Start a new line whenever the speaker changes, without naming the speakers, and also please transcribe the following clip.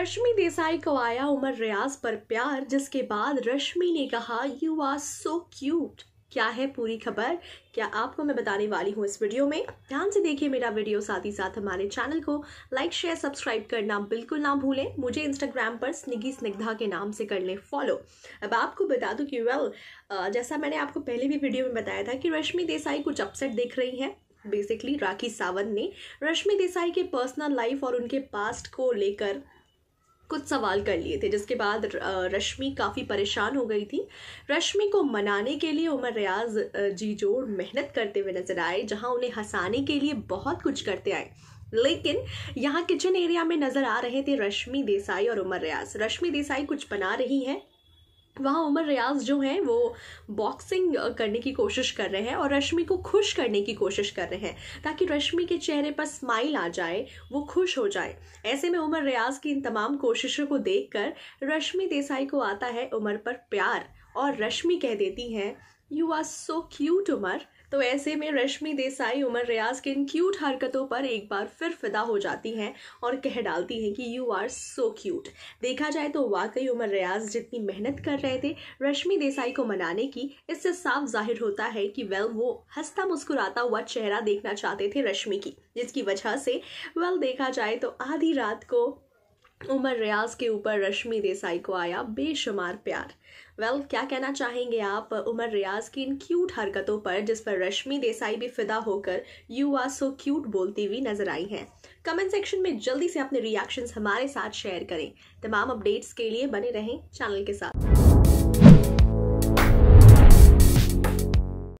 रश्मि देसाई को आया उमर रियाज पर प्यार जिसके बाद रश्मि ने कहा यू आर सो क्यूट क्या है पूरी खबर क्या आपको मैं बताने वाली हूँ इस वीडियो में ध्यान से देखिए मेरा वीडियो साथ ही साथ हमारे चैनल को लाइक शेयर सब्सक्राइब करना बिल्कुल ना भूलें मुझे इंस्टाग्राम पर स्निगी स्निग्धा के नाम से कर लें फॉलो अब आपको बता दूँ कि वेल जैसा मैंने आपको पहले भी वीडियो में बताया था कि रश्मि देसाई कुछ अपसेट देख रही हैं बेसिकली राखी सावंत ने रश्मि देसाई के पर्सनल लाइफ और उनके पास्ट को लेकर कुछ सवाल कर लिए थे जिसके बाद रश्मि काफ़ी परेशान हो गई थी रश्मि को मनाने के लिए उमर रियाज जी जोड़ मेहनत करते हुए नजर आए जहां उन्हें हंसाने के लिए बहुत कुछ करते आए लेकिन यहाँ किचन एरिया में नजर आ रहे थे रश्मि देसाई और उमर रियाज रश्मि देसाई कुछ बना रही हैं वहाँ उमर रियाज जो हैं वो बॉक्सिंग करने की कोशिश कर रहे हैं और रश्मि को खुश करने की कोशिश कर रहे हैं ताकि रश्मि के चेहरे पर स्माइल आ जाए वो खुश हो जाए ऐसे में उमर रियाज की इन तमाम कोशिशों को देखकर रश्मि देसाई को आता है उमर पर प्यार और रश्मि कह देती हैं you are so cute Umar तो ऐसे में रश्मि देसाई उमर रियाज के इन क्यूट हरकतों पर एक बार फिर फिदा हो जाती हैं और कह डालती हैं कि यू आर सो क्यूट देखा जाए तो वाकई उमर रियाज जितनी मेहनत कर रहे थे रश्मि देसाई को मनाने की इससे साफ जाहिर होता है कि वेल वो हंसता मुस्कुराता हुआ चेहरा देखना चाहते थे रश्मि की जिसकी वजह से वेल देखा जाए तो आधी रात को उमर रियाज के ऊपर रश्मि देसाई को आया बेशुमार प्यार वेल well, क्या कहना चाहेंगे आप उमर रियाज की इन क्यूट हरकतों पर जिस पर रश्मि देसाई भी फिदा होकर यू आर सो क्यूट बोलती हुई नजर आई हैं कमेंट सेक्शन में जल्दी से अपने रिएक्शंस हमारे साथ शेयर करें तमाम अपडेट्स के लिए बने रहें चैनल के साथ